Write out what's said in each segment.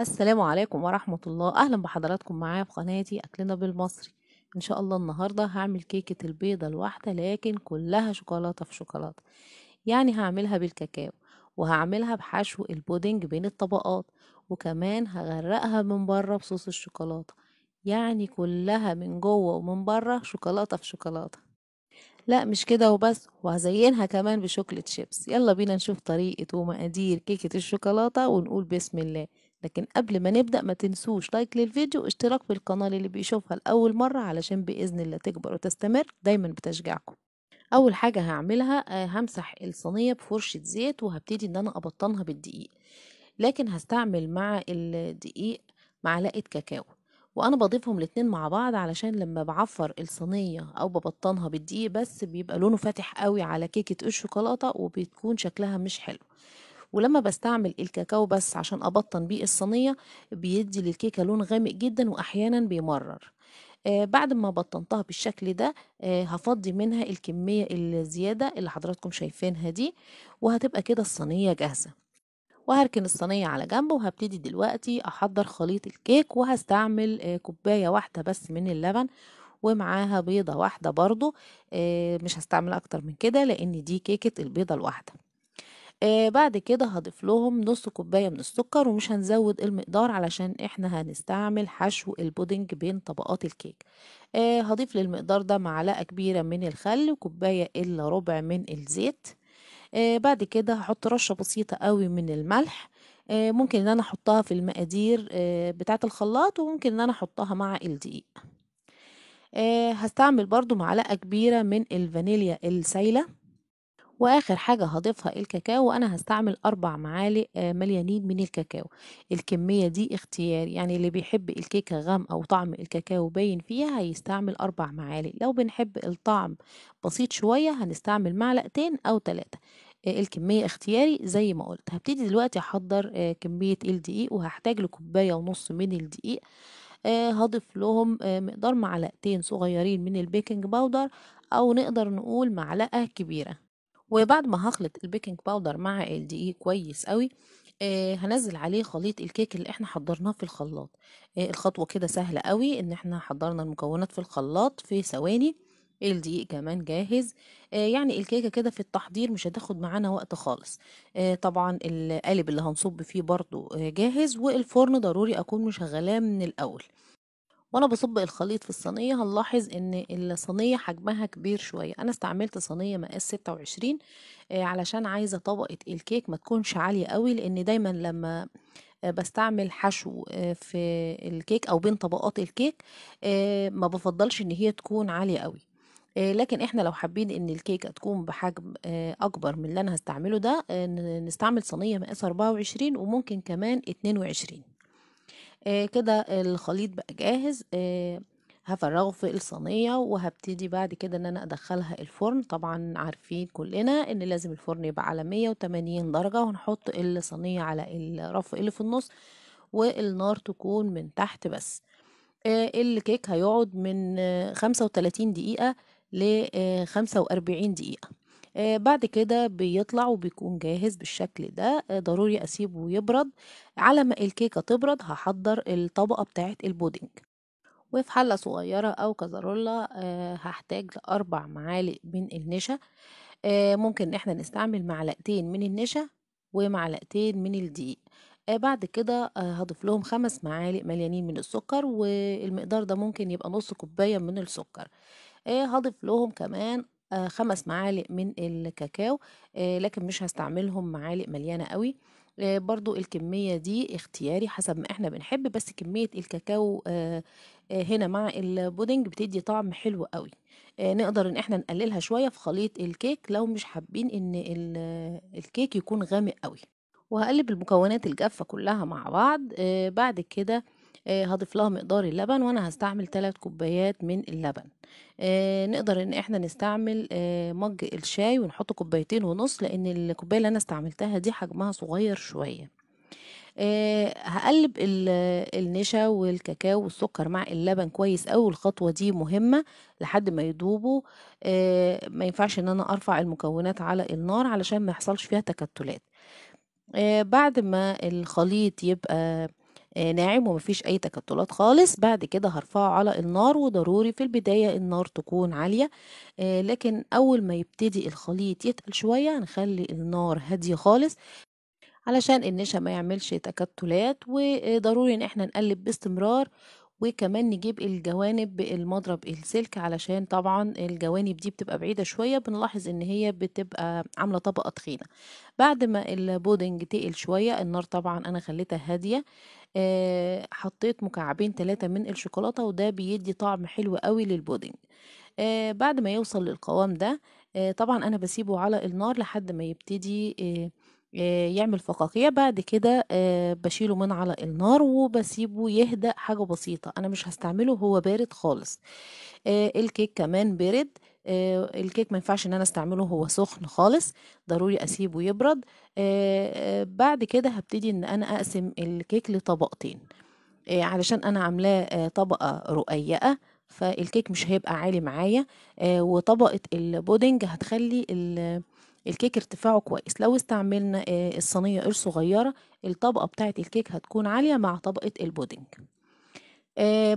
السلام عليكم ورحمة الله أهلا بحضراتكم معايا في قناتي أكلنا بالمصري إن شاء الله النهاردة هعمل كيكة البيضة الواحدة لكن كلها شوكولاتة في شوكولاتة يعني هعملها بالكاكاو وهعملها بحشو البودنج بين الطبقات وكمان هغرقها من بره بصوص الشوكولاتة يعني كلها من جوه ومن بره شوكولاتة في شوكولاتة لا مش كده وبس وهزينها كمان بشوكليت شيبس يلا بينا نشوف طريقة ومقادير كيكة الشوكولاتة ونقول بسم الله لكن قبل ما نبدأ ما تنسوش لايك للفيديو واشتراك في القناة اللي بيشوفها لأول مرة علشان بإذن الله تكبر وتستمر دايما بتشجيعكم أول حاجة هعملها آه، همسح الصينية بفرشة زيت وهبتدي إن أنا أبطنها بالدقيق لكن هستعمل مع الدقيق معلقة كاكاو وأنا بضيفهم الاتنين مع بعض علشان لما بعفر الصينية أو ببطنها بالدقيق بس بيبقى لونه فاتح قوي على كيكة الشوكولاتة وبتكون شكلها مش حلو ولما بستعمل الكاكاو بس عشان أبطن بيه الصينية بيدي للكيكة لون غامق جدا وأحيانا بيمرر آه، بعد ما بطنتها بالشكل ده آه، هفضي منها الكمية الزيادة اللي حضراتكم شايفينها دي وهتبقى كده الصينية جاهزة وهركن الصينية على جنب وهبتدي دلوقتي أحضر خليط الكيك وهستعمل آه، كوباية واحدة بس من اللبن ومعاها بيضة واحدة برضو مش هستعمل أكتر من كده لأن دي كيكة البيضة الواحدة آه بعد كده هضيف لهم نص كوباية من السكر ومش هنزود المقدار علشان احنا هنستعمل حشو البودنج بين طبقات الكيك آه هضيف للمقدار ده معلقة كبيرة من الخل وكوباية إلا ربع من الزيت آه بعد كده هحط رشة بسيطة قوي من الملح آه ممكن ان انا احطها في المقادير آه بتاعة الخلاط وممكن ان انا احطها مع الدقيق آه هستعمل برضو معلقة كبيرة من الفانيليا السايلة واخر حاجه هضيفها الكاكاو وانا هستعمل اربع معالق آه، مليانين من الكاكاو الكميه دي اختيار يعني اللي بيحب الكيكه غام او طعم الكاكاو باين فيها هيستعمل اربع معالق لو بنحب الطعم بسيط شويه هنستعمل معلقتين او ثلاثه آه، الكمية اختياري زي ما قلت هبتدي دلوقتي احضر آه، كمية الدقيق وهحتاج لكوباية ونص من الدقيق هضيف لهم مقدار معلقتين صغيرين من البيكنج باودر او نقدر نقول معلقة كبيرة وبعد ما هخلط البيكنج باودر مع الدقيق كويس قوي آه هنزل عليه خليط الكيك اللي احنا حضرناه في الخلاط آه الخطوة كده سهلة قوي ان احنا حضرنا المكونات في الخلاط في ثواني الدقيق كمان جاهز آه يعني الكيكه كده في التحضير مش هتاخد معانا وقت خالص آه طبعا القالب اللي هنصب فيه برضو آه جاهز والفرن ضروري اكون مشغلاه من الاول وانا بصب الخليط في الصينيه هنلاحظ ان الصينيه حجمها كبير شويه انا استعملت صينيه مقاس 26 آه، علشان عايزه طبقه الكيك ما تكونش عاليه قوي لان دايما لما آه، بستعمل حشو آه، في الكيك او بين طبقات الكيك ما بفضلش ان هي تكون عاليه قوي لكن احنا لو حابين ان الكيكه تكون بحجم اكبر من اللي انا هستعمله ده نستعمل صينيه مقاس 24 وممكن كمان 22 آه كده الخليط بقى جاهز آه هفرغه في الصينيه وهبتدي بعد كده ان انا ادخلها الفرن طبعا عارفين كلنا ان لازم الفرن يبقى على 180 درجه وهنحط الصينيه على الرف اللي في النص والنار تكون من تحت بس آه الكيك هيقعد من 35 دقيقه ل 45 آه، دقيقه آه، بعد كده بيطلع وبيكون جاهز بالشكل ده آه، ضروري أسيبه يبرد على ما الكيكة تبرد هحضر الطبقة بتاعة البودنج وفي حلة صغيرة أو كزرولة آه، هحتاج لأربع معالق من النشا ممكن إن احنا نستعمل معلقتين من النشا ومعلقتين من الدقيق بعد كده هضيف لهم خمس معالق مليانين من السكر والمقدار ده ممكن يبقى نص كوباية من السكر هضيف لهم كمان آه، خمس معالق من الكاكاو آه، لكن مش هستعملهم معالق مليانة قوي آه، برضو الكمية دي اختياري حسب ما احنا بنحب بس كمية الكاكاو هنا مع البودنج بتدي طعم حلو قوي نقدر ان احنا نقللها شوية في خليط الكيك لو مش حابين ان الكيك يكون غامق قوي وهقلب المكونات الجافة كلها مع بعض بعد كده آه، هضيف لها مقدار اللبن وانا هستعمل ثلاث كوبايات من اللبن آه، نقدر ان احنا نستعمل آه، مج الشاي ونحط كوبايتين ونص لان الكوبايه اللي انا استعملتها دي حجمها صغير شويه أه هقلب النشا والكاكاو والسكر مع اللبن كويس قوي الخطوه دي مهمه لحد ما يدوبوا أه ما ينفعش ان انا ارفع المكونات على النار علشان ما يحصلش فيها تكتلات أه بعد ما الخليط يبقى آه، ناعم ومفيش اي تكتلات خالص بعد كده هرفعه على النار وضروري في البداية النار تكون عالية آه، لكن اول ما يبتدي الخليط يتقل شوية هنخلي النار هادية خالص علشان النشا ما يعملش تكتلات وضروري ان احنا نقلب باستمرار وكمان نجيب الجوانب المضرب السلك علشان طبعا الجوانب دي بتبقى بعيدة شوية بنلاحظ ان هي بتبقى عاملة طبقة تخينة بعد ما البودنج تقل شوية النار طبعا انا خليتها هادية آه آه، حطيت مكعبين ثلاثة من الشوكولاتة وده بيدّي طعم حلو أوي للبودنج. آه، بعد ما يوصل للقوام ده آه، طبعًا أنا بسيبه على النار لحد ما يبتدي يعمل فقاقيع، بعد كده بشيله من على النار وبسيبه يهدأ حاجة بسيطة، أنا مش هستعمله هو بارد خالص. الكيك كمان بِرِد. آه، الكيك ما ينفعش ان انا استعمله هو سخن خالص ضروري اسيبه يبرد آه، آه، بعد كده هبتدي ان انا اقسم الكيك لطبقتين علشان انا عاملاه طبقه رقيقه فالكيك مش هيبقى عالي معايا وطبقه البودنج هتخلي الكيك ارتفاعه كويس لو استعملنا الصينيه قرص صغيره الطبقه بتاعه الكيك هتكون عاليه مع طبقه البودنج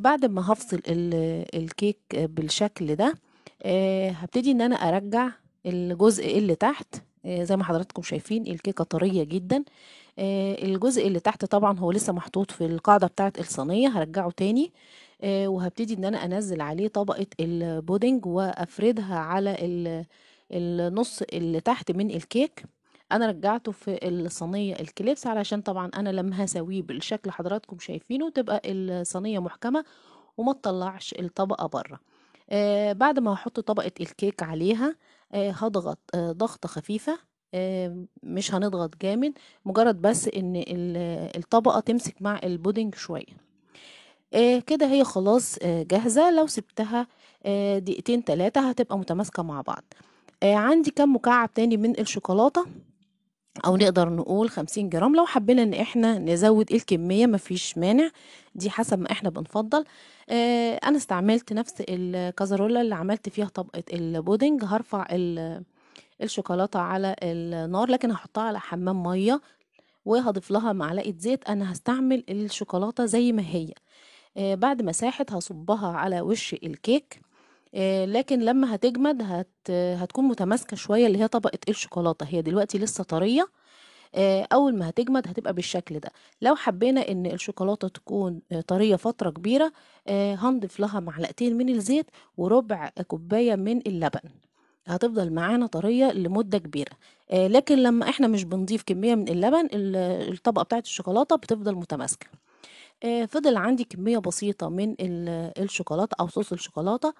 بعد ما هفصل الكيك بالشكل ده آه هبتدي ان انا ارجع الجزء اللي تحت آه زي ما حضراتكم شايفين الكيكه طريه جدا آه الجزء اللي تحت طبعا هو لسه محطوط في القاعده بتاعه الصينيه هرجعه تاني آه وهبتدي ان انا انزل عليه طبقه البودنج وافردها على النص اللي تحت من الكيك انا رجعته في الصينيه الكليبس علشان طبعا انا لما هسويه بالشكل حضراتكم شايفينه تبقى الصينيه محكمه وما تطلعش الطبقه بره آه بعد ما هحط طبقة الكيك عليها آه هضغط آه ضغطة خفيفة آه مش هنضغط جامد مجرد بس ان الطبقة تمسك مع البودنج شوية آه كده هي خلاص آه جاهزة لو سبتها آه دقيقتين تلاتة هتبقى متماسكة مع بعض آه عندي كم مكعب تاني من الشوكولاتة او نقدر نقول 50 جرام لو حبينا ان احنا نزود الكميه مفيش مانع دي حسب ما احنا بنفضل آه انا استعملت نفس الكازارولا اللي عملت فيها طبقه البودنج هرفع الشوكولاته على النار لكن هحطها على حمام ميه وهضيف لها معلقه زيت انا هستعمل الشوكولاته زي ما هي آه بعد ما ساحت هصبها على وش الكيك آه، لكن لما هتجمد هت هتكون متماسكة شوية اللي هي طبقة الشوكولاتة هي دلوقتي لسه طرية آه، اول ما هتجمد هتبقى بالشكل ده لو حبينا ان الشوكولاته تكون آه، طريه فتره كبيره هنضيف لها معلقتين من الزيت وربع كوبايه من اللبن هتفضل معانا طريه لمده كبيره لكن لما احنا مش بنضيف كميه من اللبن الطبقه بتاعه الشوكولاته بتفضل متماسكه فضل عندي كميه بسيطه من الشوكولاته او صوص الشوكولاته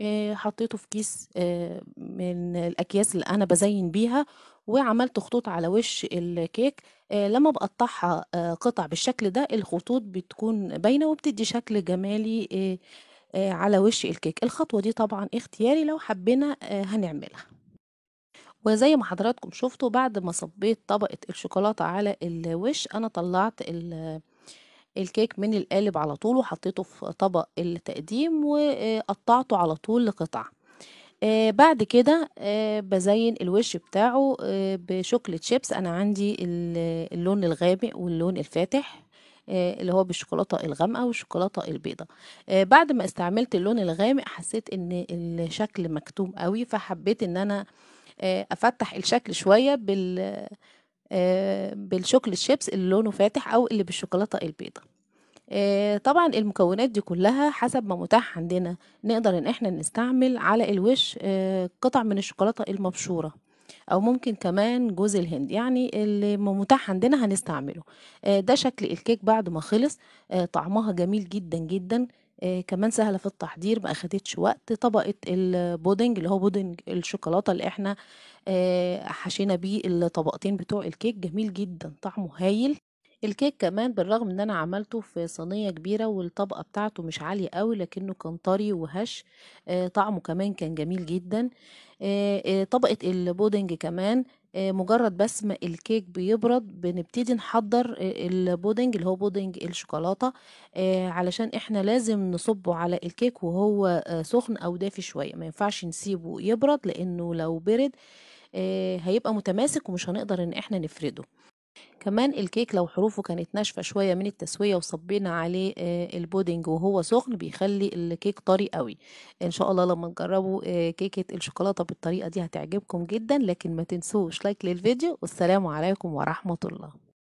آه، حطيته في كيس آه، من الأكياس اللي أنا بزين بيها وعملت خطوط على وش الكيك آه، لما بقطعها قطع بالشكل ده الخطوط بتكون باينة وبتدي شكل جمالي على وش الكيك الخطوة دي طبعا اختياري لو حبينا هنعملها وزي ما حضراتكم شفتوا بعد ما صبيت طبقة الشوكولاتة على الوش أنا طلعت الكيك من القالب على طول وحطيته في طبق التقديم وقطعته على طول لقطع آه، بعد كده آه، بزين الوش بتاعه آه بشوكليت شيبس انا عندي اللون الغامق واللون الفاتح آه، اللي هو بالشوكولاته الغامقه والشوكولاته البيضاء بعد ما استعملت اللون الغامق حسيت ان الشكل مكتوم قوي فحبيت ان انا افتح الشكل شويه بال آه، بالشوكل شيبس اللي لونه فاتح او اللي بالشوكولاته البيضاء آه، طبعا المكونات دي كلها حسب ما متاح عندنا نقدر ان احنا نستعمل على الوش آه، قطع من الشوكولاته المبشوره او ممكن كمان جوز الهند يعني اللي متاح عندنا هنستعمله ده شكل الكيك بعد ما خلص طعمها جميل جدا جدا آه، كمان سهلة في التحضير ما أخدتش وقت، طبقة البودنج اللي هو بودنج الشوكولاتة اللي إحنا آه، حشينا بيه الطبقتين بتوع الكيك جميل جدًا طعمه هايل. الكيك كمان بالرغم إن أنا عملته في صينية كبيرة والطبقة بتاعته مش عالية أوي، لكنه كان طري وهش آه، طعمه كمان كان جميل جدًا. طبقة البودنج كمان آه، مجرد بس ما الكيك بيبرد بنبتدي نحضر آه، البودنج اللي هو بودنج الشوكولاته آه، علشان احنا لازم نصبه على الكيك وهو سخن او دافي شويه ما ينفعش نسيبه يبرد لانه لو برد هيبقى متماسك ومش هنقدر ان احنا نفرده كمان الكيك لو حروفه كانت ناشفة شوية من التسوية وصبينا عليه آه، البودنج وهو سخن بيخلي الكيك طري قوي ان شاء الله لما تجربوا آه، كيكة الشوكولاتة بالطريقة دي هتعجبكم جدا لكن ما تنسوش لايك للفيديو والسلام عليكم ورحمة الله